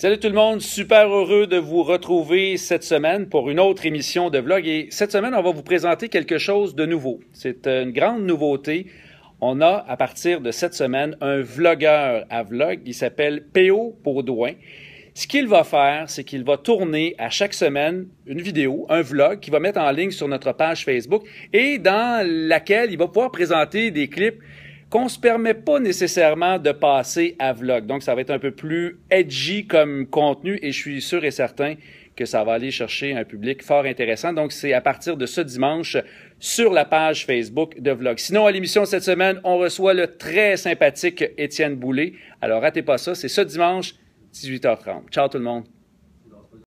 Salut tout le monde, super heureux de vous retrouver cette semaine pour une autre émission de vlog. Et cette semaine, on va vous présenter quelque chose de nouveau. C'est euh, une grande nouveauté. On a à partir de cette semaine un vlogueur à vlog. Il s'appelle PO Douin. Ce qu'il va faire, c'est qu'il va tourner à chaque semaine une vidéo, un vlog qu'il va mettre en ligne sur notre page Facebook et dans laquelle il va pouvoir présenter des clips qu'on se permet pas nécessairement de passer à vlog. Donc, ça va être un peu plus edgy comme contenu et je suis sûr et certain que ça va aller chercher un public fort intéressant. Donc, c'est à partir de ce dimanche sur la page Facebook de Vlog. Sinon, à l'émission cette semaine, on reçoit le très sympathique Étienne Boulay. Alors, ratez pas ça, c'est ce dimanche, 18h30. Ciao tout le monde!